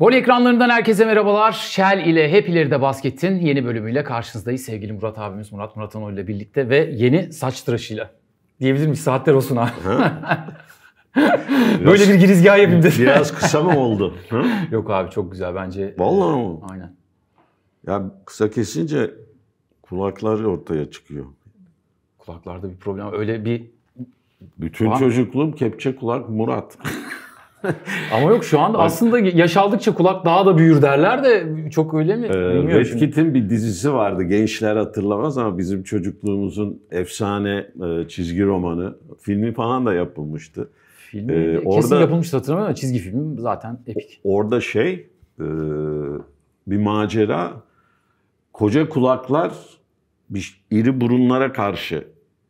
Gol ekranlarından herkese merhabalar. Shell ile Hep de Basket'in yeni bölümüyle karşınızdayız. Sevgili Murat abimiz Murat Muratanoğlu ile birlikte ve yeni saç tıraşıyla. Diyebilir miyiz? Saatler olsun abi. Böyle bir girizgah yapayım dedim. Biraz kısa mı oldu? Hı? Yok abi çok güzel bence. E, Vallahi mı? Aynen. Ya kısa kesince kulaklar ortaya çıkıyor. Kulaklarda bir problem. Öyle bir... Bütün Var. çocukluğum kepçe kulak Murat. Ama yok şu anda aslında yaşaldıkça kulak daha da büyür derler de çok öyle mi? Ee, Refkit'in bir dizisi vardı gençler hatırlamaz ama bizim çocukluğumuzun efsane e, çizgi romanı filmi falan da yapılmıştı. Filmi ee, kesin orada, yapılmıştı hatırlamıyorum ama çizgi filmi zaten epik. Orada şey e, bir macera koca kulaklar bir, iri burunlara karşı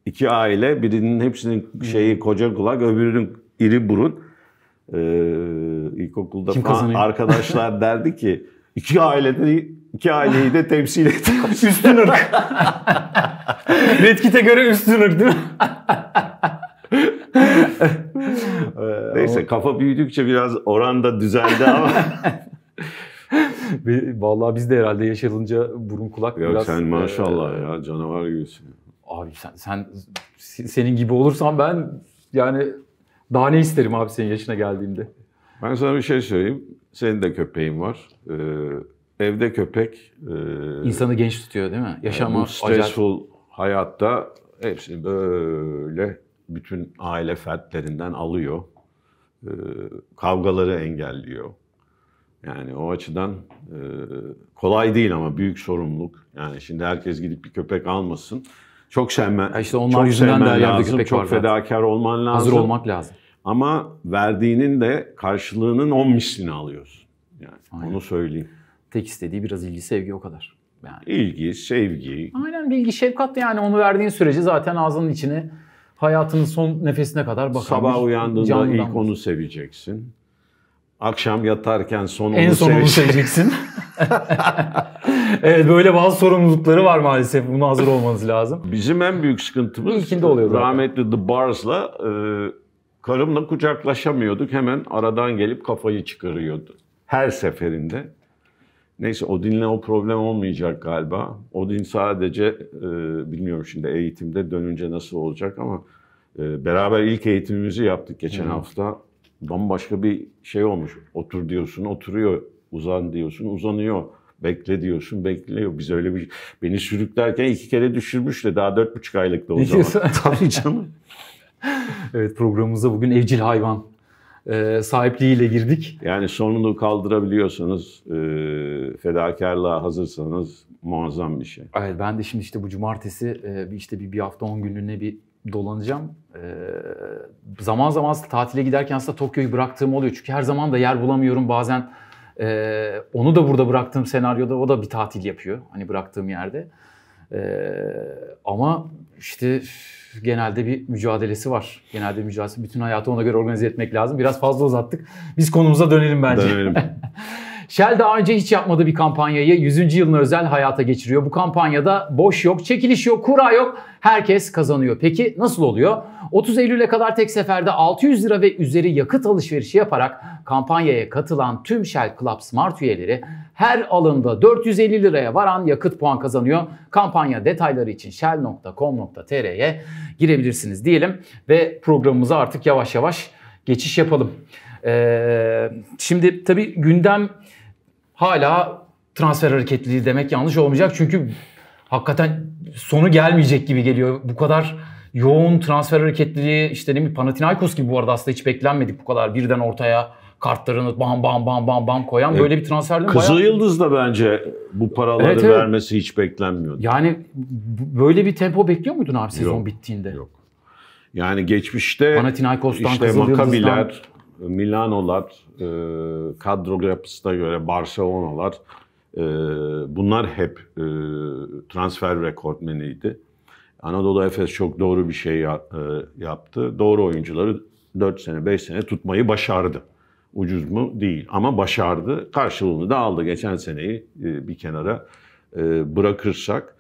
iki aile birinin hepsinin şeyi hmm. koca kulak öbürünün iri burun e, ilkokulda Kim falan arkadaşlar derdi ki iki ailede iki aileyi de temsil etti üstün ırk. Redkit'e göre üstün ırk değil mi? Ee, neyse kafa büyüdükçe biraz oranda düzeldi ama. Vallahi biz de herhalde yaşadınca burun kulak ya biraz... sen e, maşallah ya canavar gibisin. Abi sen, sen senin gibi olursan ben yani daha ne isterim abi senin yaşına geldiğimde? Ben sana bir şey söyleyeyim. Senin de köpeğin var. Ee, evde köpek... E, İnsanı genç tutuyor değil mi? Yaşama yani bu stressful hayatta hepsini böyle bütün aile fertlerinden alıyor. Ee, kavgaları engelliyor. Yani o açıdan e, kolay değil ama büyük sorumluluk. Yani şimdi herkes gidip bir köpek almasın. Çok sevmen. İşte onlar çok yüzünden de lazım. Köpek çok fedakar zaten. olman lazım. Hazır olmak lazım. Ama verdiğinin de karşılığının on mislini alıyorsun. Yani Aynen. onu söyleyeyim. Tek istediği biraz ilgi, sevgi o kadar. Yani. İlgi, sevgi. Aynen bilgi, şefkat yani onu verdiğin sürece zaten ağzının içine hayatının son nefesine kadar bakan Sabah uyandığında ilk damlası. onu seveceksin. Akşam yatarken son onu En son onu seveceksin. evet böyle bazı sorumlulukları var maalesef. Buna hazır olmanız lazım. Bizim en büyük sıkıntımız İlkinde oluyordu rahmetli yani. The Bars'la e, karımla kucaklaşamıyorduk. Hemen aradan gelip kafayı çıkarıyordu. Her seferinde. Neyse Odin'le o problem olmayacak galiba. Odin sadece e, bilmiyorum şimdi eğitimde dönünce nasıl olacak ama e, beraber ilk eğitimimizi yaptık geçen hmm. hafta. Bambaşka bir şey olmuş. Otur diyorsun oturuyor. Uzan diyorsun uzanıyor. Bekle diyorsun bekliyor. Biz öyle bir beni sürüklerken iki kere düşürmüş de daha dört buçuk aylıktı o zaman. Tabii canım. evet programımıza bugün evcil hayvan e, sahipliğiyle girdik. Yani sonunu kaldırabiliyorsanız, e, fedakarlığa hazırsanız muazzam bir şey. Evet ben de şimdi işte bu cumartesi e, işte bir, bir hafta 10 günlüğüne bir dolanacağım. E, zaman zaman tatile giderken aslında Tokyo'yu bıraktığım oluyor. Çünkü her zaman da yer bulamıyorum. Bazen ee, onu da burada bıraktığım senaryoda o da bir tatil yapıyor. Hani bıraktığım yerde. Ee, ama işte genelde bir mücadelesi var. Genelde mücadelesi. Bütün hayatı ona göre organize etmek lazım. Biraz fazla uzattık. Biz konumuza dönelim bence. Dönelim. Shell daha önce hiç yapmadığı bir kampanyayı 100. yılına özel hayata geçiriyor. Bu kampanyada boş yok, çekiliş yok, kura yok. Herkes kazanıyor. Peki nasıl oluyor? 30 Eylül'e kadar tek seferde 600 lira ve üzeri yakıt alışverişi yaparak kampanyaya katılan tüm Shell Club Smart üyeleri her alımda 450 liraya varan yakıt puan kazanıyor. Kampanya detayları için shell.com.tr'ye girebilirsiniz diyelim ve programımıza artık yavaş yavaş geçiş yapalım. Ee, şimdi tabii gündem hala transfer hareketliliği demek yanlış olmayacak. Çünkü hakikaten sonu gelmeyecek gibi geliyor. Bu kadar yoğun transfer hareketliliği işte ne mi Panathinaikos gibi bu arada aslında hiç beklenmedik bu kadar birden ortaya kartlarını bam bam bam bam bam koyan e, böyle bir transfer değil Kızıl Yıldız da bence bu paraları evet, evet. vermesi hiç beklenmiyordu. Yani böyle bir tempo bekliyor muydun abi sezon yok, bittiğinde? Yok. Yani geçmişte Panathinaikos'tan, işte Makabiler, Milanolar, e, kadro yapısına göre Barcelona'lar e, bunlar hep e, transfer rekortmeniydi. Anadolu Efes çok doğru bir şey ya, e, yaptı. Doğru oyuncuları 4 sene 5 sene tutmayı başardı. Ucuz mu? Değil. Ama başardı. Karşılığını da aldı. Geçen seneyi e, bir kenara e, bırakırsak.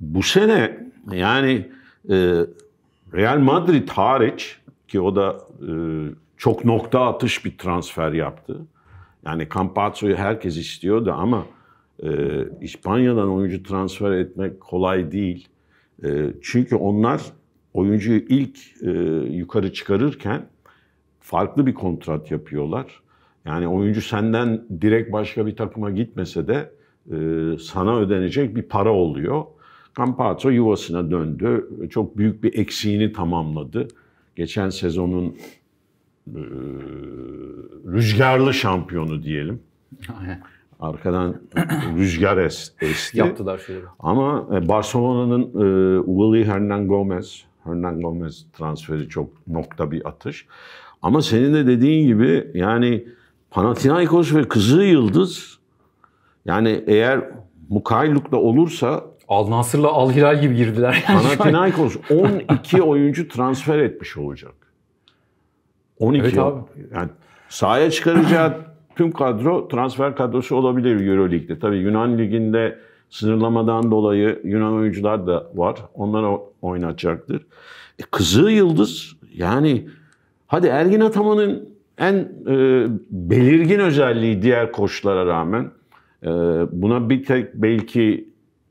Bu sene yani e, Real Madrid hariç ki o da e, çok nokta atış bir transfer yaptı. Yani Campazzo'yu herkes istiyordu ama e, İspanya'dan oyuncu transfer etmek kolay değil. E, çünkü onlar oyuncuyu ilk e, yukarı çıkarırken farklı bir kontrat yapıyorlar. Yani oyuncu senden direkt başka bir takıma gitmese de e, sana ödenecek bir para oluyor. Campazzo yuvasına döndü. Çok büyük bir eksiğini tamamladı. Geçen sezonun ee, rüzgarlı şampiyonu diyelim. Arkadan rüzgar es, esti. Yaptılar şeyleri. Ama e, Barcelona'nın e, Willy Hernan Gomez, Hernan Gomez transferi çok nokta bir atış. Ama senin de dediğin gibi yani Panathinaikos ve kızı Yıldız yani eğer mukaylukla olursa Al Nasır'la Al Hilal gibi girdiler. Yani Panathinaikos 12 oyuncu transfer etmiş olacak. 12. Evet abi. Yani sahaya çıkaracağı tüm kadro transfer kadrosu olabilir Euroleague'de. Tabii Yunan Ligi'nde sınırlamadan dolayı Yunan oyuncular da var. Onlar oynatacaktır. E, Kızı Yıldız yani hadi Ergin Ataman'ın en e, belirgin özelliği diğer koçlara rağmen e, buna bir tek belki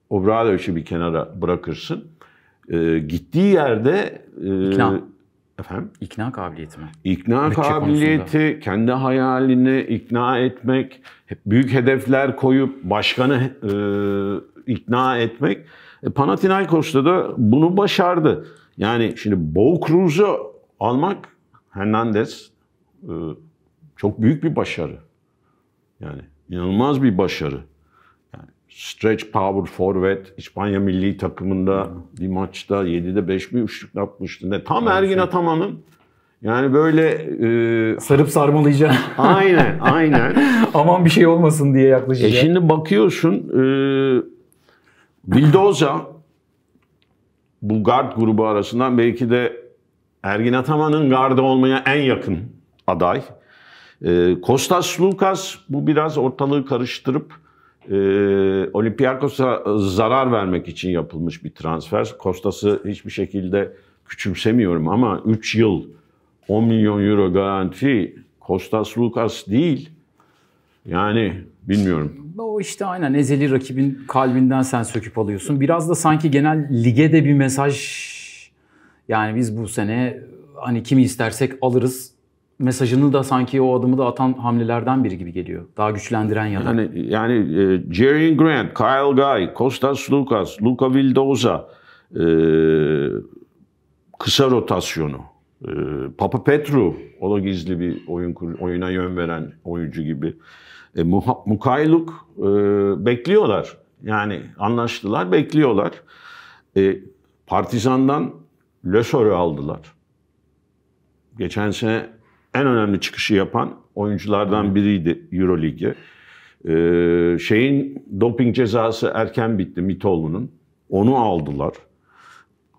Obradoviç'i bir kenara bırakırsın. E, gittiği yerde e, İkna. Efendim? İkna kabiliyeti mi? İkna Bütçe kabiliyeti, konusunda. kendi hayalini ikna etmek, büyük hedefler koyup başkanı e, ikna etmek. E, Panathinaikos'ta da bunu başardı. Yani şimdi Bo Cruz'u almak Hernandez e, çok büyük bir başarı. Yani inanılmaz bir başarı stretch power forvet İspanya milli takımında bir maçta 7'de 5 mi üçlük atmıştı. Ne tam Ergin Ataman'ın yani böyle e, sarıp sarmalayacağım. aynen, aynen. Aman bir şey olmasın diye yaklaşacağım. E şimdi bakıyorsun e, Vildoza bu guard grubu arasından belki de Ergin Ataman'ın garda olmaya en yakın aday. E, Kostas Lukas bu biraz ortalığı karıştırıp e, Olympiakos'a zarar vermek için yapılmış bir transfer. Kostas'ı hiçbir şekilde küçümsemiyorum ama 3 yıl 10 milyon euro garanti Kostas Lukas değil. Yani bilmiyorum. O işte aynen ezeli rakibin kalbinden sen söküp alıyorsun. Biraz da sanki genel lige de bir mesaj yani biz bu sene hani kimi istersek alırız mesajını da sanki o adımı da atan hamlelerden biri gibi geliyor. Daha güçlendiren ya da. Yani, yani e, Jerry Grant, Kyle Guy, Kostas Lucas, Luca Vildoza e, kısa rotasyonu. E, Papa Petru o da gizli bir oyun oyuna yön veren oyuncu gibi. E, Mukayluk e, bekliyorlar. Yani anlaştılar, bekliyorlar. E, Partizan'dan Lösor'u aldılar. Geçen sene en önemli çıkışı yapan oyunculardan biriydi Euroleague'e. Ee, şeyin doping cezası erken bitti Mitoğlu'nun. Onu aldılar.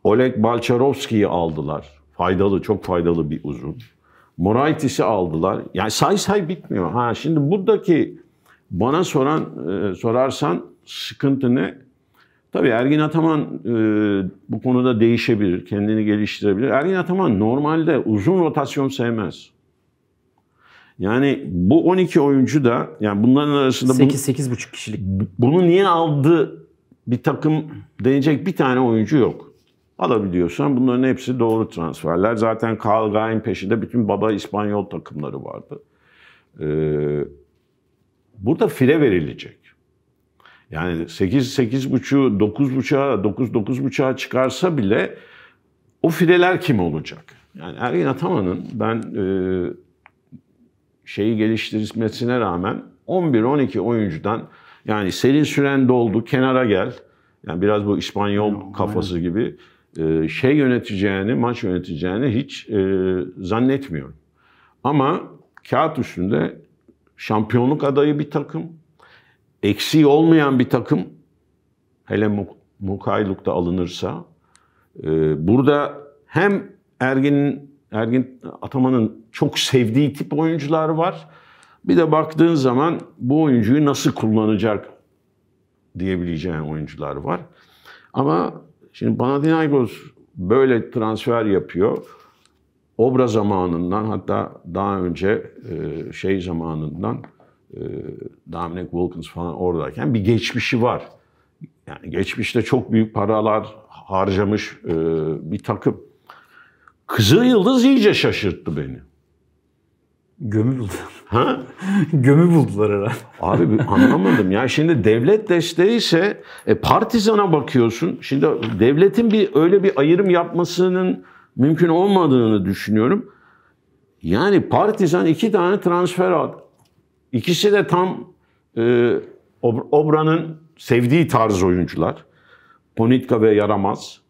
Oleg Balcharovski'yi aldılar. Faydalı, çok faydalı bir uzun. Moraitis'i aldılar. Yani say say bitmiyor. Ha şimdi buradaki bana soran e, sorarsan sıkıntı ne? Tabii Ergin Ataman e, bu konuda değişebilir, kendini geliştirebilir. Ergin Ataman normalde uzun rotasyon sevmez. Yani bu 12 oyuncu da yani bunların arasında 8 bunu, 8,5 kişilik. Bunu niye aldı bir takım denecek bir tane oyuncu yok. Alabiliyorsan bunların hepsi doğru transferler. Zaten Carl Gain peşinde bütün baba İspanyol takımları vardı. Ee, burada fire verilecek. Yani 8 8.5'u 9.5'a 9 9.5'a çıkarsa bile o fireler kim olacak? Yani Ergin Ataman'ın ben e, şeyi geliştirmesine rağmen 11-12 oyuncudan yani senin süren doldu kenara gel. Yani biraz bu İspanyol kafası gibi e, şey yöneteceğini, maç yöneteceğini hiç e, zannetmiyorum. Ama kağıt üstünde şampiyonluk adayı bir takım, eksiği olmayan bir takım hele mukaylukta alınırsa e, burada hem Ergin'in Ergin Ataman'ın çok sevdiği tip oyuncular var. Bir de baktığın zaman bu oyuncuyu nasıl kullanacak diyebileceğin oyuncular var. Ama şimdi Panathinaikos böyle transfer yapıyor. Obra zamanından hatta daha önce e, şey zamanından e, Dominic Wilkins falan oradayken bir geçmişi var. Yani geçmişte çok büyük paralar harcamış e, bir takım. Kızıl Yıldız iyice şaşırttı beni. Gömü buldular. Ha? Gömü buldular herhalde. Abi anlamadım ya. Şimdi devlet desteği ise e, partizana bakıyorsun. Şimdi devletin bir öyle bir ayrım yapmasının mümkün olmadığını düşünüyorum. Yani partizan iki tane transfer aldı. İkisi de tam e, Obra'nın sevdiği tarz oyuncular. Ponitka ve Yaramaz.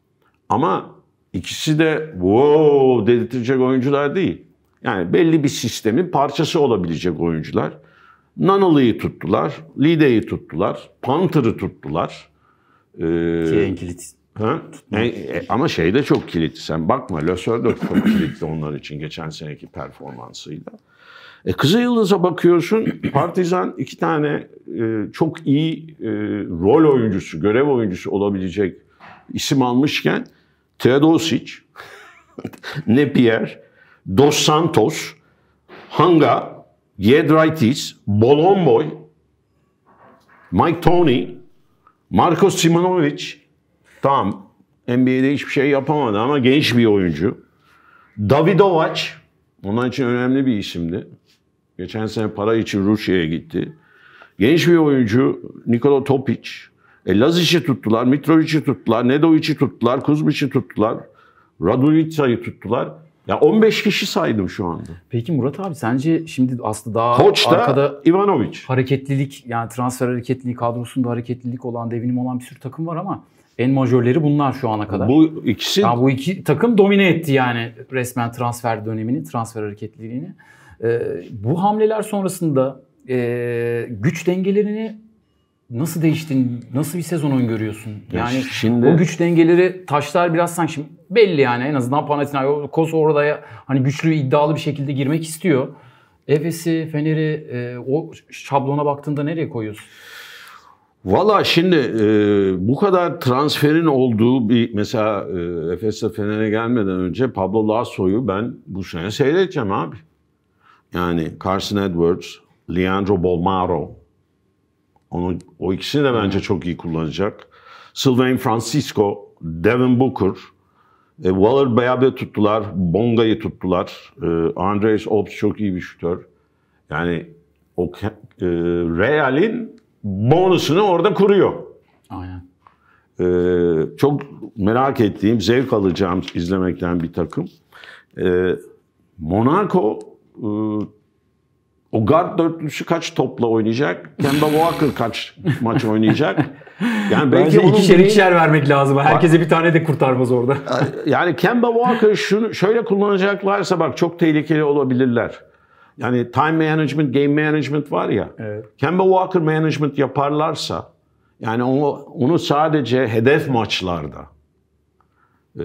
Ama İkisi de wow dedirtecek oyuncular değil. Yani belli bir sistemin parçası olabilecek oyuncular. Nanalı'yı tuttular, Lide'yi tuttular, Panther'ı tuttular. Ee, Ki kilit. Ha? E, e, ama şey de çok kilitli. Sen bakma Lösör de çok kilitli onlar için geçen seneki performansıyla. E, Kızıl Yıldız'a bakıyorsun Partizan iki tane e, çok iyi e, rol oyuncusu, görev oyuncusu olabilecek isim almışken Teodosic, Napier, Dos Santos, Hanga, Giedraitis, Bolomboy, Mike Tony, Marcos Simonovic. Tamam NBA'de hiçbir şey yapamadı ama genç bir oyuncu. Davidovac. Onun için önemli bir isimdi. Geçen sene para için Rusya'ya gitti. Genç bir oyuncu Nikola Topic. E, Lazic'i tuttular, Mitrovic'i tuttular, Nedovic'i tuttular, Kuzmic'i tuttular, Radulitsa'yı tuttular. Ya 15 kişi saydım şu anda. Peki Murat abi sence şimdi aslında daha Koç da arkada Ivanovic. hareketlilik yani transfer hareketliliği kadrosunda hareketlilik olan devinim olan bir sürü takım var ama en majörleri bunlar şu ana kadar. Bu ikisi. Ya bu iki takım domine etti yani resmen transfer dönemini, transfer hareketliliğini. Ee, bu hamleler sonrasında e, güç dengelerini nasıl değiştin? Nasıl bir sezon oyun görüyorsun? Yani şimdi... o güç dengeleri taşlar biraz sanki şimdi belli yani en azından Panathinaikos orada ya, hani güçlü iddialı bir şekilde girmek istiyor. Efes'i, Fener'i e, o şablona baktığında nereye koyuyorsun? Valla şimdi e, bu kadar transferin olduğu bir mesela e, Efes'e Fener'e gelmeden önce Pablo Lasso'yu ben bu sene seyredeceğim abi. Yani Carson Edwards, Leandro Bolmaro, onu, o ikisini de bence çok iyi kullanacak. Sylvain Francisco, Devin Booker, e, Waller Beabe tuttular, Bonga'yı tuttular. E, Andres Ops çok iyi bir şutör. Yani o e, Real'in bonusunu orada kuruyor. Aynen. E, çok merak ettiğim, zevk alacağım izlemekten bir takım. E, Monaco e, o guard dörtlüsü kaç topla oynayacak? Kemba Walker kaç maç oynayacak? Yani belki Bence ikişer bireyi... ikişer vermek lazım. Herkese bir tane de kurtarmaz orada. Yani Kemba Walker şunu şöyle kullanacaklarsa bak çok tehlikeli olabilirler. Yani time management, game management var ya. Evet. Kemba Walker management yaparlarsa yani onu, onu sadece hedef maçlarda e,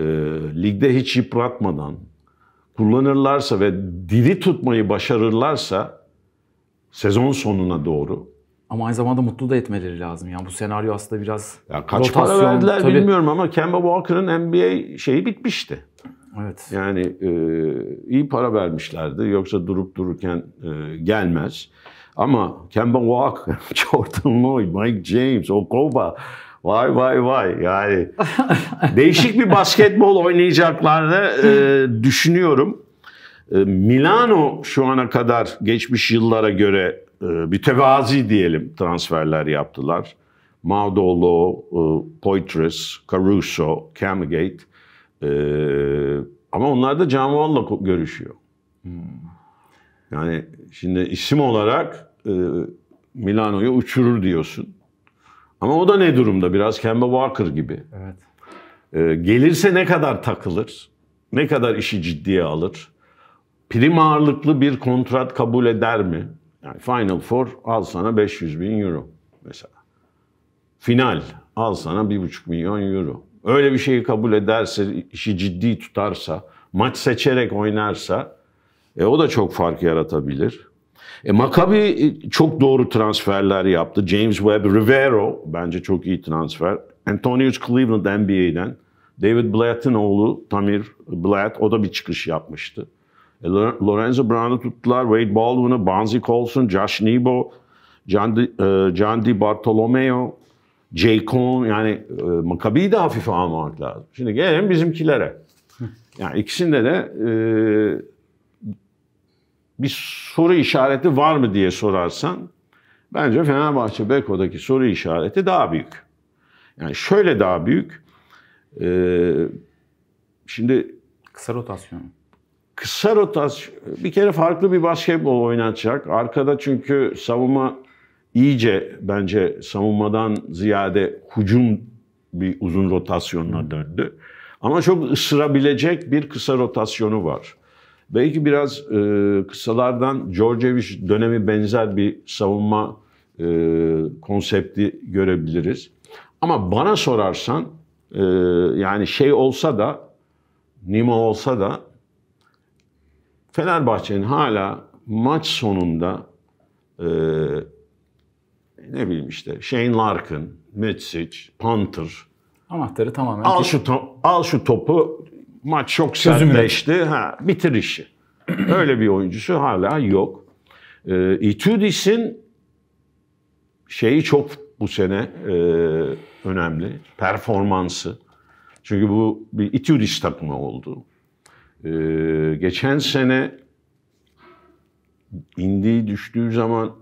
ligde hiç yıpratmadan kullanırlarsa ve diri tutmayı başarırlarsa sezon sonuna doğru. Ama aynı zamanda mutlu da etmeleri lazım. Yani bu senaryo aslında biraz ya kaç rotasyon, para verdiler tabii. bilmiyorum ama Kemba Walker'ın NBA şeyi bitmişti. Evet. Yani e, iyi para vermişlerdi. Yoksa durup dururken e, gelmez. Ama Kemba Walker, Jordan Lloyd, Mike James, Okoba Vay vay vay yani değişik bir basketbol oynayacaklarını e, düşünüyorum. E, Milano şu ana kadar geçmiş yıllara göre bir e, tevazi diyelim transferler yaptılar. Maudolo, e, Poitras, Caruso, Camgate. Ama onlar da Canval'la görüşüyor. Hmm. Yani şimdi isim olarak Milano'yu uçurur diyorsun. Ama o da ne durumda? Biraz Kemba Walker gibi. Evet. Gelirse ne kadar takılır? Ne kadar işi ciddiye alır? prim ağırlıklı bir kontrat kabul eder mi? Yani Final Four al sana 500 bin euro mesela. Final al sana 1,5 milyon euro. Öyle bir şeyi kabul ederse, işi ciddi tutarsa, maç seçerek oynarsa e, o da çok fark yaratabilir. E, Maccabi e, çok doğru transferler yaptı. James Webb, Rivero bence çok iyi transfer. Antonius Cleveland NBA'den. David Blatt'ın oğlu Tamir Blatt o da bir çıkış yapmıştı. E, Lorenzo Brown'u tuttular. Wade Baldwin'u, Bonzi Colson, Josh Nebo, John, Di, e, John Di Bartolomeo, J. Cone yani e, makabi'yi de hafife almamak lazım. Şimdi gelelim bizimkilere. Yani ikisinde de e, bir soru işareti var mı diye sorarsan bence Fenerbahçe Beko'daki soru işareti daha büyük. Yani şöyle daha büyük. E, şimdi kısa rotasyon kısa rotas bir kere farklı bir basketbol oynatacak. Arkada çünkü savunma iyice bence savunmadan ziyade hücum bir uzun rotasyonuna döndü. Ama çok ısırabilecek bir kısa rotasyonu var. Belki biraz e, kısalardan Djordjevic dönemi benzer bir savunma e, konsepti görebiliriz. Ama bana sorarsan e, yani şey olsa da Nima olsa da Fenerbahçe'nin hala maç sonunda e, ne bileyim işte Shane Larkin, Metsic, Panther. Anahtarı tamamen. Al şu, to- al şu topu maç çok sertleşti. Ha, bitir işi. Öyle bir oyuncusu hala yok. E, Itudis'in şeyi çok bu sene e, önemli. Performansı. Çünkü bu bir Itudis takımı oldu. Ee, geçen sene indiği düştüğü zaman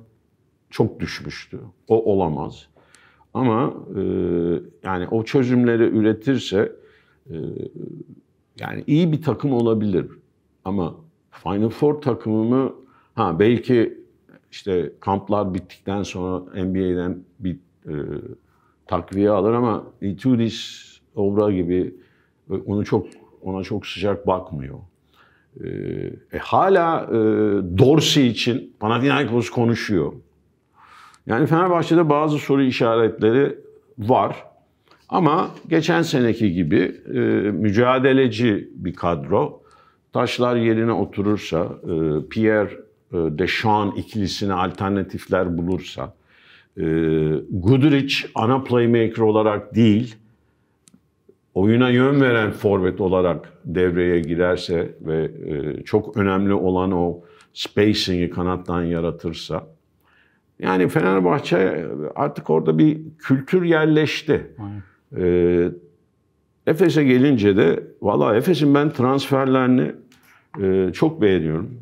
çok düşmüştü. O olamaz. Ama e, yani o çözümleri üretirse e, yani iyi bir takım olabilir. Ama Final Four takımımı ha belki işte kamplar bittikten sonra NBA'den bir e, takviye alır ama Itudis, Obra gibi e, onu çok ona çok sıcak bakmıyor. Ee, e, hala e, Dorsey için Panathinaikos konuşuyor. Yani Fenerbahçe'de bazı soru işaretleri var. Ama geçen seneki gibi e, mücadeleci bir kadro. Taşlar yerine oturursa, e, Pierre e, Deschamps ikilisine alternatifler bulursa, e, Goodrich ana playmaker olarak değil, oyuna yön veren forvet olarak devreye girerse ve e, çok önemli olan o spacing'i kanattan yaratırsa yani Fenerbahçe artık orada bir kültür yerleşti. E, Efes'e gelince de valla Efes'in ben transferlerini e, çok beğeniyorum.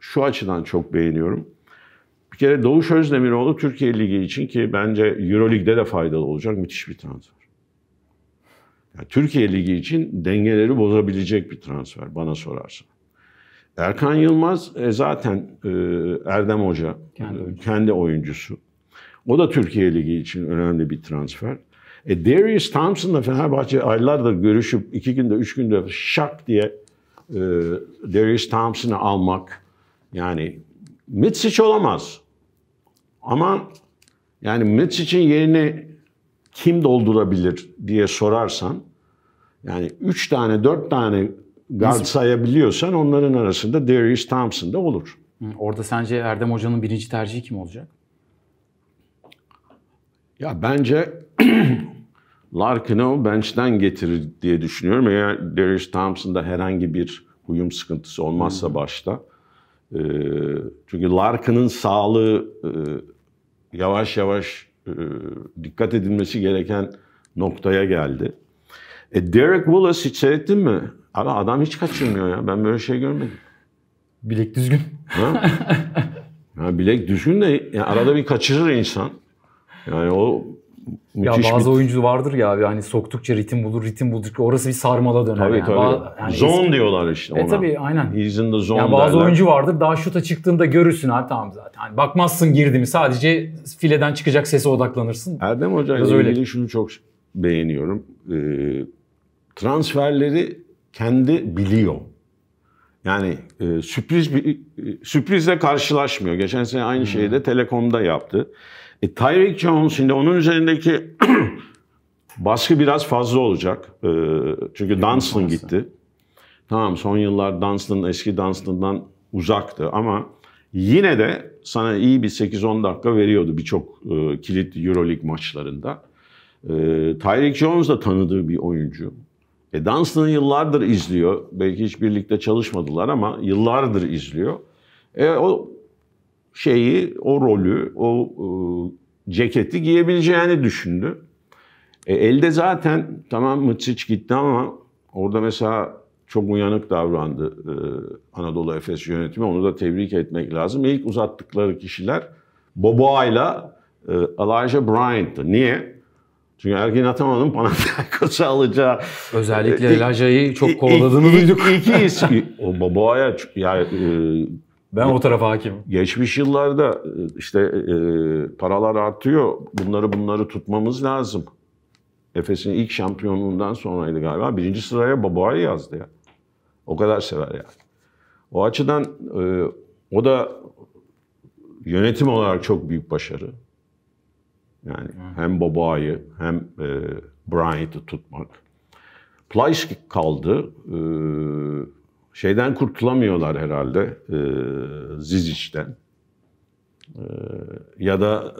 Şu açıdan çok beğeniyorum. Bir kere Doğuş Özdemiroğlu Türkiye Ligi için ki bence Euro de faydalı olacak müthiş bir transfer. Yani Türkiye Ligi için dengeleri bozabilecek bir transfer bana sorarsan. Erkan Yılmaz e, zaten e, Erdem Hoca kendi, oyuncusu. kendi oyuncusu. O da Türkiye Ligi için önemli bir transfer. E, Darius Thompson'la Fenerbahçe aylardır görüşüp iki günde, üç günde şak diye e, Darius Thompson'ı almak yani Mitsic olamaz. Ama yani Mitsic'in yerini kim doldurabilir diye sorarsan yani 3 tane 4 tane guard sayabiliyorsan onların arasında Darius Thompson da olur. Orada sence Erdem Hoca'nın birinci tercihi kim olacak? Ya bence Larkin'i o bench'ten getirir diye düşünüyorum. Eğer Darius Thompson'da herhangi bir uyum sıkıntısı olmazsa hmm. başta. E, çünkü Larkin'in sağlığı e, yavaş yavaş e, dikkat edilmesi gereken noktaya geldi. E Derek Wallace hiç seyrettin mi? Abi adam hiç kaçırmıyor ya. Ben böyle şey görmedim. Bilek düzgün. Ha? ya bilek düzgün de yani arada bir kaçırır insan. Yani o Müthiş ya bazı bir... oyuncu vardır ya yani soktukça ritim bulur, ritim bulur. orası bir sarmala döner. Tabii yani. tabii. Ba- yani zone eski... diyorlar işte e, ona. E tabii aynen. He's in the zone yani bazı derler. oyuncu vardır daha şuta çıktığında görürsün abi tamam zaten. Yani bakmazsın girdi mi sadece fileden çıkacak sese odaklanırsın. Erdem Hoca ile ilgili öyle. şunu çok beğeniyorum. Ee, transferleri kendi biliyor. Yani e, sürpriz bir e, sürprizle karşılaşmıyor. Geçen sene aynı şeyi de hmm. Telekom'da yaptı. E, Tyreek Jones şimdi onun üzerindeki baskı biraz fazla olacak. E, çünkü Dunstan gitti. Tamam son yıllar Dunstan eski Dunstan'dan uzaktı ama yine de sana iyi bir 8-10 dakika veriyordu birçok e, kilit EuroLeague maçlarında. E, Tyreek Jones da tanıdığı bir oyuncu. E, Dunstan'ı yıllardır izliyor. Belki hiç birlikte çalışmadılar ama yıllardır izliyor. E, o şeyi, o rolü, o e, ceketi giyebileceğini düşündü. E, elde zaten tamam Mıçıç gitti ama orada mesela çok uyanık davrandı e, Anadolu Efes yönetimi. Onu da tebrik etmek lazım. İlk uzattıkları kişiler Boboa'yla e, Elijah Bryant'tı. Niye? Çünkü Ergin Ataman'ın Panathinaikos'u alacağı... Özellikle e, Laja'yı çok kovaladığını duyduk. İki isim. o Boboa'ya yani, e, ben o tarafa hakim. Geçmiş yıllarda e, işte e, paralar artıyor. Bunları bunları tutmamız lazım. Efes'in ilk şampiyonluğundan sonraydı galiba. Birinci sıraya Baboa'yı yazdı ya. O kadar sever yani. O açıdan e, o da yönetim olarak çok büyük başarı. Yani hem Baboa'yı hem e, Bryant'ı tutmak. Plyce kaldı. E, şeyden kurtulamıyorlar herhalde e, Zizic'den. E, ya da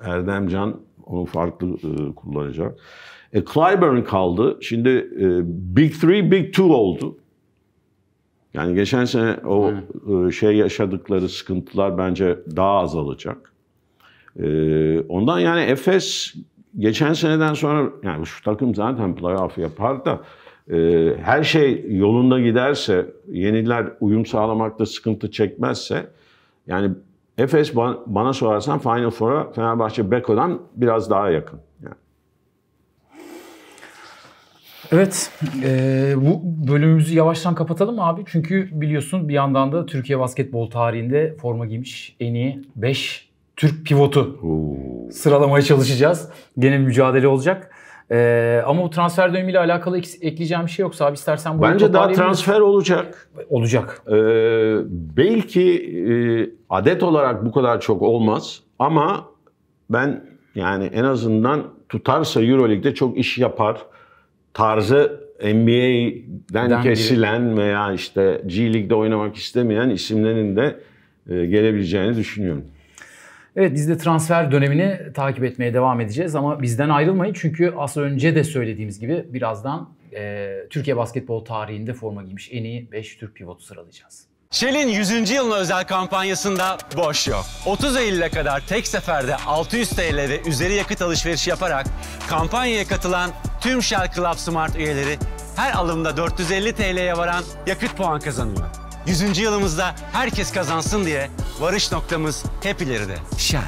Erdemcan onu farklı e, kullanacak. E, Clyburn kaldı. Şimdi e, Big Three, Big Two oldu. Yani geçen sene o e, şey yaşadıkları sıkıntılar bence daha azalacak. E, ondan yani Efes geçen seneden sonra yani şu takım zaten playoff yapar da ee, her şey yolunda giderse, yeniler uyum sağlamakta sıkıntı çekmezse yani Efes bana sorarsan Final Four'a Fenerbahçe Beko'dan biraz daha yakın. Evet, e, bu bölümümüzü yavaştan kapatalım abi. Çünkü biliyorsun bir yandan da Türkiye basketbol tarihinde forma giymiş en iyi 5 Türk pivotu Oo. sıralamaya çalışacağız. Gene mücadele olacak. Ee, ama bu transfer dönemiyle alakalı ekleyeceğim bir şey yoksa abi istersen bunu Bence daha transfer olacak. Olacak. Ee, belki e, adet olarak bu kadar çok olmaz ama ben yani en azından tutarsa Euroleague'de çok iş yapar. Tarzı NBA'den Den kesilen biri. veya işte G League'de oynamak istemeyen isimlerin de e, gelebileceğini düşünüyorum. Evet biz de transfer dönemini takip etmeye devam edeceğiz ama bizden ayrılmayın çünkü az önce de söylediğimiz gibi birazdan e, Türkiye basketbol tarihinde forma giymiş en iyi 5 Türk pivotu sıralayacağız. Shell'in 100. yılına özel kampanyasında boş yok. 30 Eylül'e kadar tek seferde 600 TL ve üzeri yakıt alışverişi yaparak kampanyaya katılan tüm Shell Club Smart üyeleri her alımda 450 TL'ye varan yakıt puan kazanıyor. 100. yılımızda herkes kazansın diye varış noktamız hep ileride. Şer,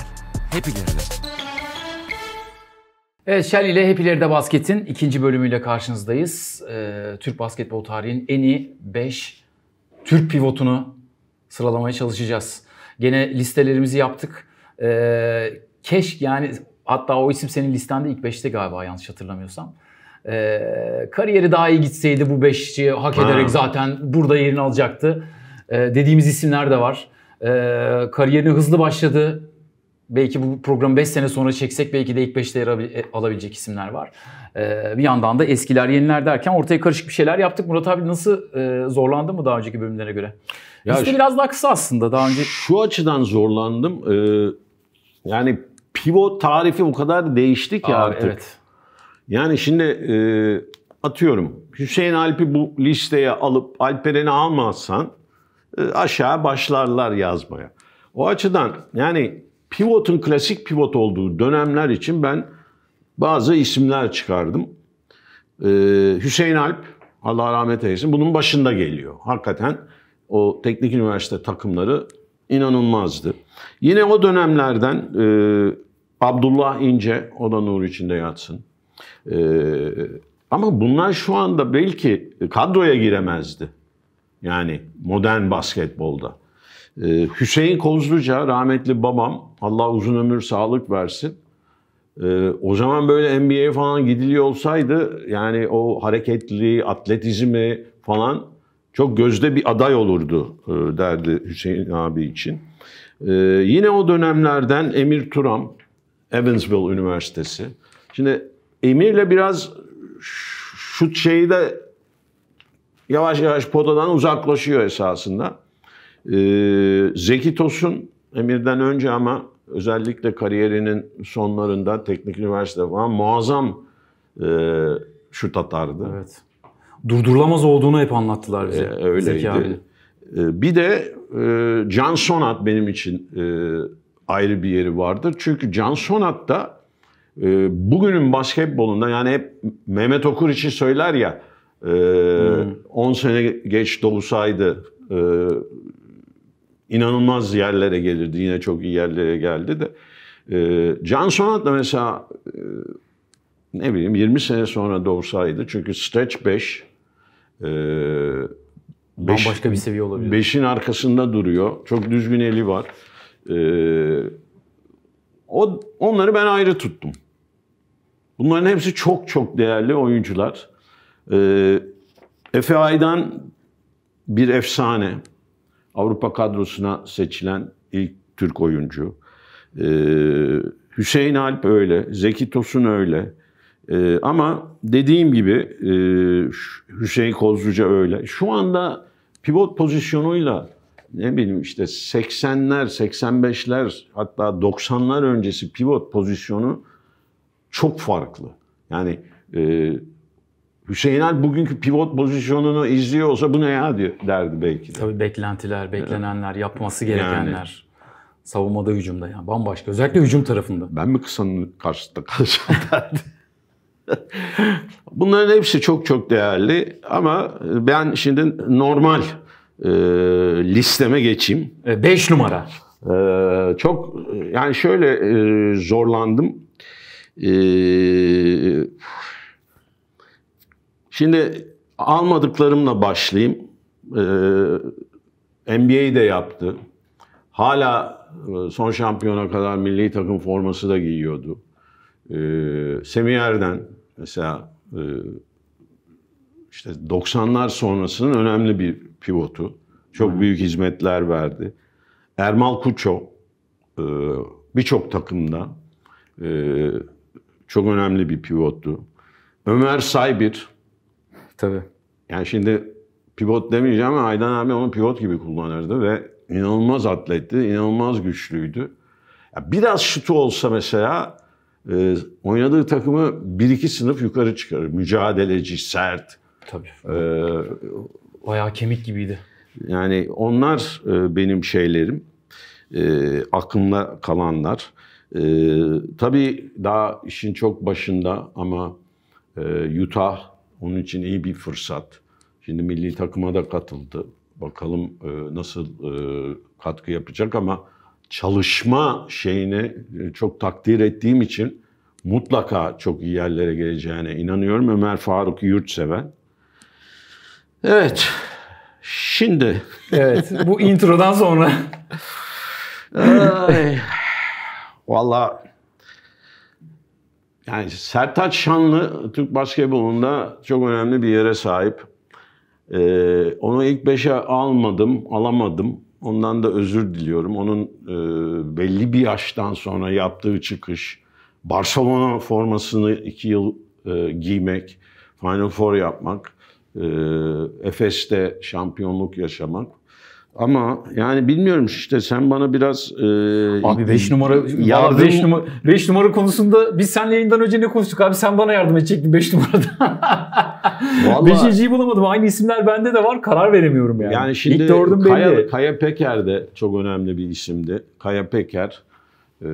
hep ileride. Evet Shell ile Hep İleride Basket'in ikinci bölümüyle karşınızdayız. Ee, Türk basketbol tarihinin en iyi 5 Türk pivotunu sıralamaya çalışacağız. Gene listelerimizi yaptık. Ee, keş yani hatta o isim senin listende ilk 5'te galiba yanlış hatırlamıyorsam. E, kariyeri daha iyi gitseydi bu beşçi hak ederek ha. zaten burada yerini alacaktı. E, dediğimiz isimler de var. E, kariyerine hızlı başladı. Belki bu programı 5 sene sonra çeksek belki de ilk 5'te yer e, alabilecek isimler var. bir yandan da eskiler yeniler derken ortaya karışık bir şeyler yaptık. Murat abi nasıl zorlandı mı daha önceki bölümlere göre? Ya Liste biraz daha kısa aslında daha önce. Şu açıdan zorlandım. yani pivot tarifi o kadar değişti ki Aa, artık. Evet. Yani şimdi e, atıyorum Hüseyin Alp'i bu listeye alıp Alperen'i almazsan e, aşağı başlarlar yazmaya. O açıdan yani pivotun klasik pivot olduğu dönemler için ben bazı isimler çıkardım. E, Hüseyin Alp Allah rahmet eylesin bunun başında geliyor. Hakikaten o teknik üniversite takımları inanılmazdı. Yine o dönemlerden e, Abdullah İnce, o da nur içinde yatsın. Ee, ama bunlar şu anda belki kadroya giremezdi. Yani modern basketbolda. Ee, Hüseyin Kozluca, rahmetli babam, Allah uzun ömür sağlık versin. Ee, o zaman böyle NBA falan gidiliyor olsaydı yani o hareketli atletizmi falan çok gözde bir aday olurdu e, derdi Hüseyin abi için. Yine o dönemlerden Emir Turam, Evansville Üniversitesi. Şimdi Emir'le biraz şu şeyi de yavaş yavaş podadan uzaklaşıyor esasında. Ee, Zeki Tosun Emir'den önce ama özellikle kariyerinin sonlarında teknik üniversitede falan muazzam e, şut atardı. Evet. Durdurulamaz olduğunu hep anlattılar bize. Ee, öyleydi. Zeki abi. Ee, bir de e, Can Sonat benim için e, ayrı bir yeri vardır. Çünkü Can Sonat da e, bugünün basketbolunda yani hep Mehmet Okur için söyler ya e, hmm. sene geç doğsaydı e, inanılmaz yerlere gelirdi. Yine çok iyi yerlere geldi de. E, Can Sonat da mesela e, ne bileyim 20 sene sonra doğsaydı çünkü stretch 5 e, beş, başka bir seviye olabilir. 5'in arkasında duruyor. Çok düzgün eli var. E, o onları ben ayrı tuttum. Bunların hepsi çok çok değerli oyuncular. Ee, Efe Aydan bir efsane. Avrupa kadrosuna seçilen ilk Türk oyuncu. Ee, Hüseyin Alp öyle, Zeki Tosun öyle. Ee, ama dediğim gibi e, Hüseyin Kozluca öyle. Şu anda pivot pozisyonuyla ne bileyim işte 80'ler, 85'ler hatta 90'lar öncesi pivot pozisyonu çok farklı. Yani e, Hüseyin Al bugünkü pivot pozisyonunu izliyor olsa bu ne ya diyor, derdi belki de. Tabii beklentiler, beklenenler, yapması gerekenler. Yani, savunmada, hücumda yani bambaşka. Özellikle hücum tarafında. Ben mi kısanın karşısında kalacağım derdi. Bunların hepsi çok çok değerli ama ben şimdi normal e, listeme geçeyim. 5 e, numara. E, çok yani şöyle e, zorlandım. Ee, şimdi almadıklarımla başlayayım. Ee, NBA'yi de yaptı. Hala e, son şampiyona kadar milli takım forması da giyiyordu. Ee, Semih Erden mesela e, işte 90'lar sonrasının önemli bir pivotu. Çok büyük hizmetler verdi. Ermal Kuço e, birçok takımda çok önemli bir pivottu. Ömer Saybir. Tabii. Yani şimdi pivot demeyeceğim ama Aydan abi onu pivot gibi kullanırdı ve inanılmaz atletti, inanılmaz güçlüydü. Ya biraz şutu olsa mesela e, oynadığı takımı bir iki sınıf yukarı çıkarır. Mücadeleci, sert. Tabii. Ee, Bayağı kemik gibiydi. Yani onlar e, benim şeylerim, e, aklımda kalanlar. Ee, tabii daha işin çok başında ama e, Utah onun için iyi bir fırsat. Şimdi milli takıma da katıldı. Bakalım e, nasıl e, katkı yapacak ama çalışma şeyini e, çok takdir ettiğim için mutlaka çok iyi yerlere geleceğine inanıyorum. Ömer Faruk Yurtseven. Evet. Şimdi. Evet. Bu introdan sonra. Valla yani Sertaç Şanlı Türk basketbolunda çok önemli bir yere sahip. Ee, onu ilk beşe almadım, alamadım. Ondan da özür diliyorum. Onun e, belli bir yaştan sonra yaptığı çıkış, Barcelona formasını iki yıl e, giymek, Final Four yapmak, e, Efes'te şampiyonluk yaşamak ama yani bilmiyorum işte sen bana biraz e, Abi 5 numara yardım 5 numara 5 numara konusunda biz sen yayından önce ne konuştuk abi sen bana yardım edecektin 5 numarada. Vallahi 5.yi bulamadım. Aynı isimler bende de var. Karar veremiyorum yani. Yani şimdi İlk dördüm Kaya, belli. Kaya Peker de çok önemli bir isimdi. Kaya Peker e,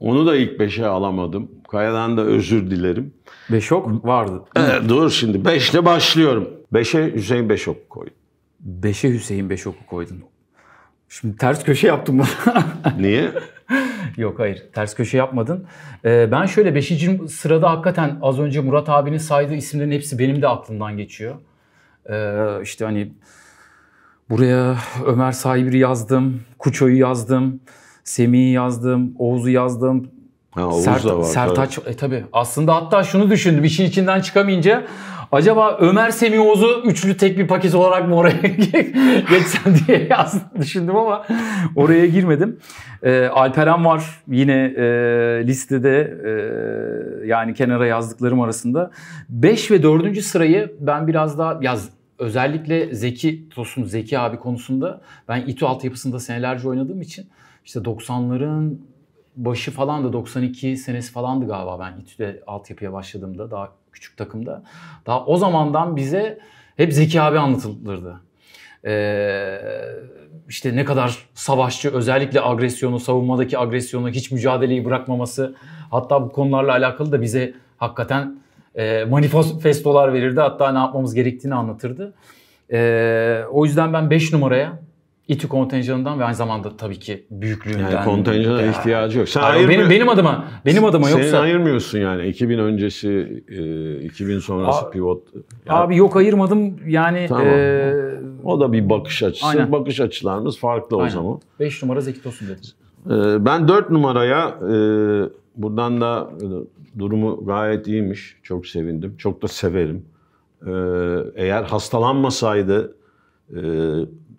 onu da ilk 5'e alamadım. Kaya'dan da özür dilerim. Beşok vardı. E, dur şimdi 5'le başlıyorum. 5'e Hüseyin Beşok koydum. Beşe Hüseyin beş oku koydun. Şimdi ters köşe yaptım bunu. Niye? Yok hayır ters köşe yapmadın. Ee, ben şöyle 5. sırada hakikaten az önce Murat abinin saydığı isimlerin hepsi benim de aklımdan geçiyor. Ee, işte hani buraya Ömer Sahibir'i yazdım, Kuço'yu yazdım, Semih'i yazdım, Oğuz'u yazdım, Ha, Oğuz Sert, da var. Sertaç, tabii. e tabi. Aslında hatta şunu düşündüm işin içinden çıkamayınca. Acaba Ömer Semiyoz'u üçlü tek bir paket olarak mı oraya geçsem diye düşündüm ama oraya girmedim. E, Alperen var yine e, listede e, yani kenara yazdıklarım arasında. 5 ve 4. sırayı ben biraz daha yazdım özellikle Zeki Tosun, Zeki abi konusunda ben İTÜ altyapısında senelerce oynadığım için işte 90'ların başı falan da 92 senesi falandı galiba ben İTÜ'de altyapıya başladığımda daha küçük takımda. Daha o zamandan bize hep Zeki abi anlatılırdı. Ee, işte ne kadar savaşçı özellikle agresyonu savunmadaki agresyonu hiç mücadeleyi bırakmaması hatta bu konularla alakalı da bize hakikaten e, manifestolar verirdi hatta ne yapmamız gerektiğini anlatırdı. Ee, o yüzden ben 5 numaraya İTÜ kontenjanından ve aynı zamanda tabii ki büyüklüğünden. Yani kontenjana ihtiyacı yok. Sen Hayır, benim, benim adıma benim adıma yoksa. Sen ayırmıyorsun yani 2000 öncesi 2000 e, sonrası A, pivot. Ya. Abi yok ayırmadım yani. Tamam. E, o da bir bakış açısı. Aynen. Bakış açılarımız farklı aynen. o zaman. 5 numara Zeki Tosun dediniz. E, ben 4 numaraya e, buradan da durumu gayet iyiymiş. Çok sevindim. Çok da severim. Eğer hastalanmasaydı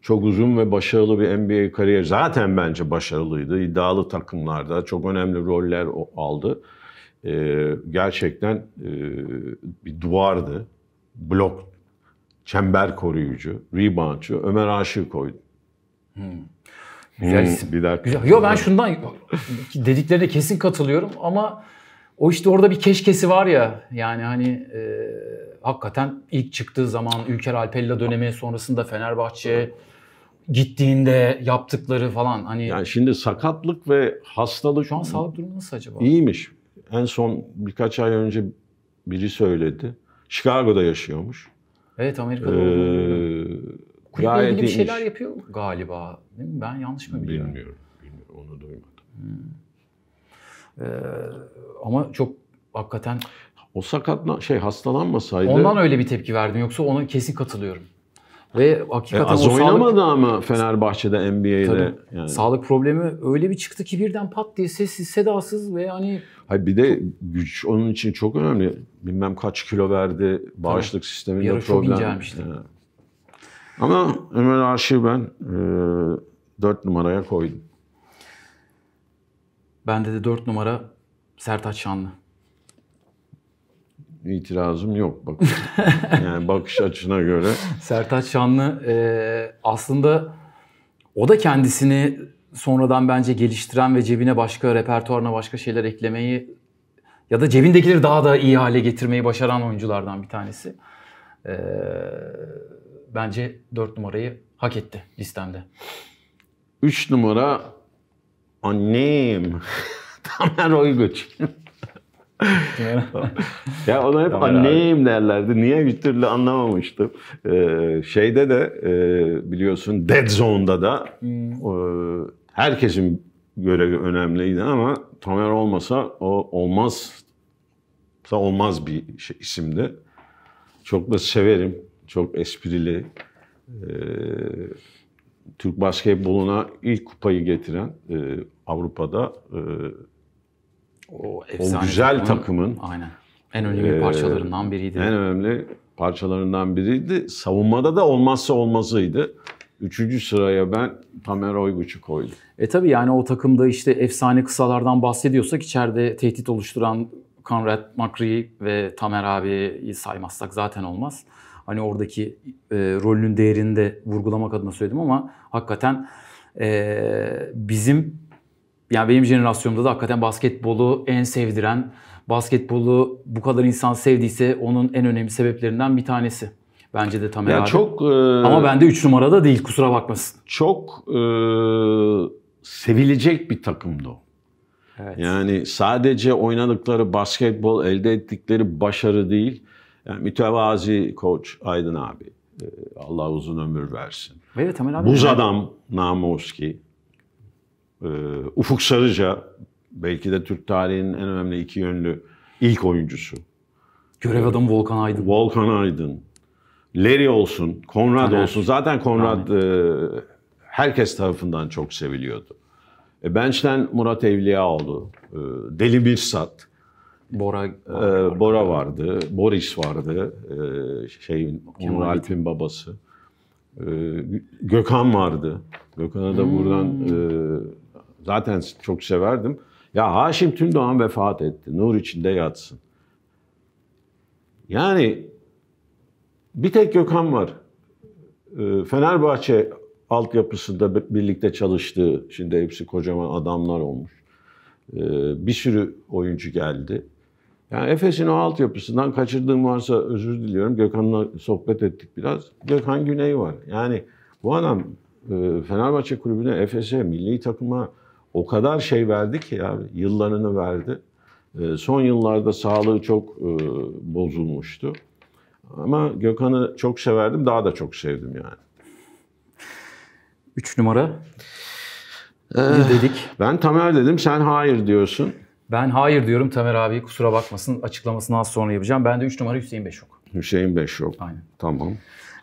çok uzun ve başarılı bir NBA kariyeri. Zaten bence başarılıydı. İddialı takımlarda çok önemli roller aldı. Ee, gerçekten e, bir duvardı. Blok, çember koruyucu, reboundçu. Ömer Aşık koydu. Hmm. Güzel hmm, isim. Hmm, bir dakika. Güzel. Yo ben şundan dediklerine kesin katılıyorum ama o işte orada bir keşkesi var ya yani hani e, hakikaten ilk çıktığı zaman Ülker Alpella dönemi sonrasında Fenerbahçe gittiğinde yaptıkları falan hani Yani şimdi sakatlık ve hastalık şu an sağlık durumu nasıl acaba? iyiymiş. En son birkaç ay önce biri söyledi. Chicago'da yaşıyormuş. Evet Amerika'da ee, Ee, ilgili bir iyiymiş. şeyler yapıyor galiba. Değil mi? Ben yanlış mı biliyorum? Bilmiyorum. Bilmiyorum. Onu duymadım. Hmm. Ee, ama çok hakikaten O sakatla şey hastalanmasaydı ondan öyle bir tepki verdim yoksa ona kesin katılıyorum. Ve hakikaten e, az o oynamadı sağlık... ama Fenerbahçe'de NBA'de. Tabii, yani. Sağlık problemi öyle bir çıktı ki birden pat diye sessiz sedasız ve hani... Hayır bir de güç onun için çok önemli. Bilmem kaç kilo verdi, bağışıklık Tabii. sisteminde Yarı problem. Yarı çok yani. Ama Ömer Arşiv'i ben e, 4 numaraya koydum. Bende de 4 numara Sertaç Şanlı itirazım yok bak. yani bakış açına göre. Sertaç Şanlı e, aslında o da kendisini sonradan bence geliştiren ve cebine başka repertuarına başka şeyler eklemeyi ya da cebindekileri daha da iyi hale getirmeyi başaran oyunculardan bir tanesi. E, bence dört numarayı hak etti listemde. üç numara annem Tamer Oyguç. ya ona hep Ömer anneyim derlerdi. Niye bir türlü anlamamıştım. Ee, şeyde de e, biliyorsun Dead Zone'da da hmm. e, herkesin görevi önemliydi ama Tamer olmasa o olmaz olmaz bir şey, isimdi. Çok da severim. Çok esprili. Ee, Türk basketboluna ilk kupayı getiren e, Avrupa'da e, o, o güzel takımın, takımın aynen en önemli e, parçalarından biriydi. En önemli parçalarından biriydi. Savunmada da olmazsa olmazıydı. Üçüncü sıraya ben Tamer Oyguç'u koydum. E tabi yani o takımda işte efsane kısalardan bahsediyorsak içeride tehdit oluşturan Conrad Makri ve Tamer abiyi saymazsak zaten olmaz. Hani oradaki e, rolünün değerini de vurgulamak adına söyledim ama hakikaten e, bizim yani benim jenerasyonumda da hakikaten basketbolu en sevdiren, basketbolu bu kadar insan sevdiyse onun en önemli sebeplerinden bir tanesi. Bence de Tamer yani abi. Çok, e, Ama bende 3 numarada değil kusura bakmasın. Çok e, sevilecek bir takımdı o. Evet. Yani sadece oynadıkları basketbol, elde ettikleri başarı değil. Yani mütevazi koç Aydın abi. E, Allah uzun ömür versin. Evet, Tamer abi. Buz adam Namowski. Ee, Ufuk Sarıca belki de Türk tarihinin en önemli iki yönlü ilk oyuncusu. Görev adamı Volkan Aydın. Volkan Aydın. Larry olsun, Konrad olsun. Zaten Konrad e, herkes tarafından çok seviliyordu. E, Benç'ten Murat Evliya oldu. E, Deli Mirsat, Bora, e, Bora, vardı, Boris vardı, şey şeyin Onur Alp'in babası. Gökhan vardı. Gökhan'a da buradan hmm zaten çok severdim. Ya Haşim Tündoğan vefat etti. Nur içinde yatsın. Yani bir tek Gökhan var. Ee, Fenerbahçe altyapısında birlikte çalıştığı, şimdi hepsi kocaman adamlar olmuş. Ee, bir sürü oyuncu geldi. Yani Efes'in o altyapısından kaçırdığım varsa özür diliyorum. Gökhan'la sohbet ettik biraz. Gökhan Güney var. Yani bu adam e, Fenerbahçe kulübüne, Efes'e, milli takıma, o kadar şey verdi ki abi, yıllarını verdi. Ee, son yıllarda sağlığı çok e, bozulmuştu. Ama Gökhan'ı çok severdim, daha da çok sevdim yani. Üç numara ee, ne dedik? Ben Tamer dedim, sen hayır diyorsun. Ben hayır diyorum Tamer abi kusura bakmasın açıklamasını az sonra yapacağım. Ben de üç numara Hüseyin Beşok. Hüseyin Beşok. Aynen. Tamam.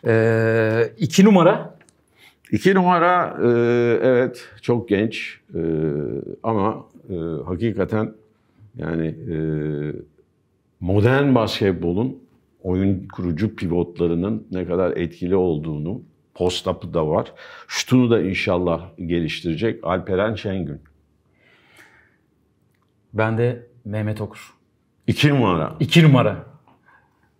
Ee, iki numara İki numara e, evet çok genç e, ama e, hakikaten yani e, modern basketbolun oyun kurucu pivotlarının ne kadar etkili olduğunu postapı da var. Şutunu da inşallah geliştirecek Alperen Şengün. Ben de Mehmet Okur. İki numara. İki numara.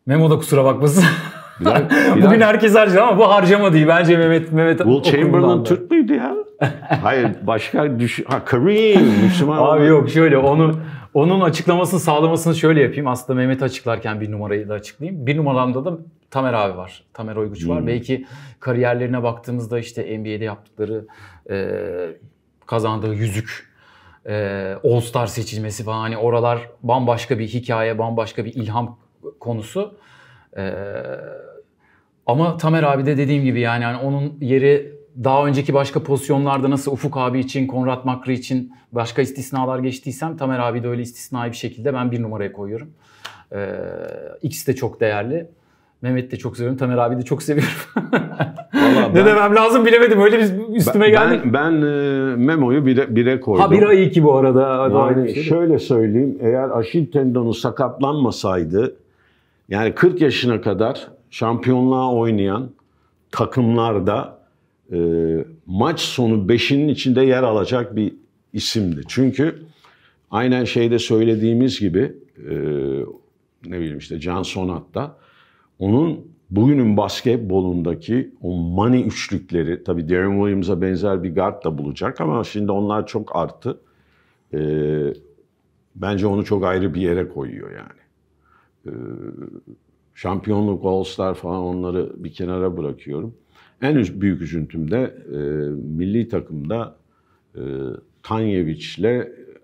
Memo da kusura bakmasın. Bilal, bir Bugün herkes harcadı ama bu harcama değil. Bence Mehmet Mehmet Will Chamberlain Türk müydü ya? Hayır başka düş ha Kareem Müslüman. Abi yok şöyle onu onun açıklamasını sağlamasını şöyle yapayım. Aslında Mehmet açıklarken bir numarayı da açıklayayım. Bir numaramda da Tamer abi var. Tamer Oyguç var. Hmm. Belki kariyerlerine baktığımızda işte NBA'de yaptıkları e, kazandığı yüzük e, All Star seçilmesi falan hani oralar bambaşka bir hikaye, bambaşka bir ilham konusu. Eee ama Tamer abi de dediğim gibi yani, yani onun yeri daha önceki başka pozisyonlarda nasıl Ufuk abi için, Konrad Makri için başka istisnalar geçtiysem Tamer abi de öyle istisnai bir şekilde ben bir numaraya koyuyorum. Ee, ikisi de çok değerli. Mehmet de çok seviyorum. Tamer abi de çok seviyorum. ben, ne demem lazım bilemedim. Öyle bir üstüme ben, geldi. Ben, ben e, Memo'yu bire, bire koydum. Ha bira iyi ki bu arada. Yani şey şöyle söyleyeyim. Eğer Aşil tendonu sakatlanmasaydı yani 40 yaşına kadar şampiyonluğa oynayan takımlarda e, maç sonu beşinin içinde yer alacak bir isimdi. Çünkü aynen şeyde söylediğimiz gibi e, ne bileyim işte Can Sonat'ta onun bugünün basketbolundaki o money üçlükleri tabii Darren Williams'a benzer bir guard da bulacak ama şimdi onlar çok arttı. E, bence onu çok ayrı bir yere koyuyor yani. E, Şampiyonluk, All-Star falan onları bir kenara bırakıyorum. En büyük üzüntüm de e, milli takımda e, Tanyeviç'le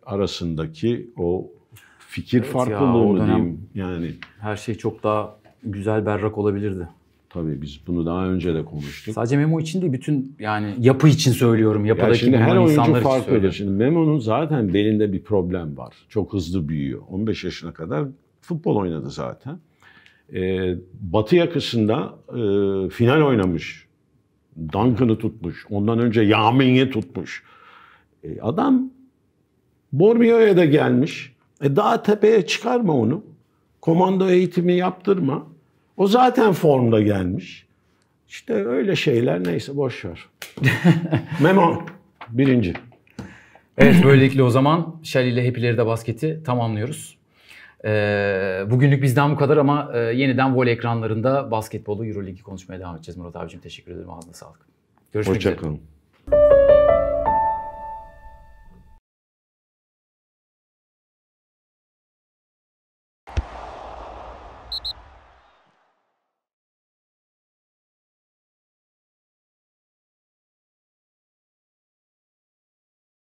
arasındaki o fikir evet farklılığı ya, diyeyim yani. Her şey çok daha güzel berrak olabilirdi. Tabii biz bunu daha önce de konuştuk. Sadece Memo için değil bütün yani yapı için söylüyorum. Yapıdaki ya şimdi her oyuncu farklı. Şimdi Memo'nun zaten belinde bir problem var. Çok hızlı büyüyor. 15 yaşına kadar futbol oynadı zaten e, batı yakasında e, final oynamış. Duncan'ı tutmuş. Ondan önce Yamin'i tutmuş. E, adam Borneo'ya da gelmiş. E, daha tepeye çıkarma onu. Komando eğitimi yaptırma. O zaten formda gelmiş. İşte öyle şeyler neyse boş ver. Memo birinci. Evet böylelikle o zaman Shelly ile Happy de basketi tamamlıyoruz. Ee, bugünlük bizden bu kadar ama e, yeniden voley ekranlarında basketbolu, Euroligi konuşmaya devam edeceğiz. Murat abicim teşekkür ederim. Ağzına sağlık. Görüşmek Hoşça üzere. Hoşçakalın.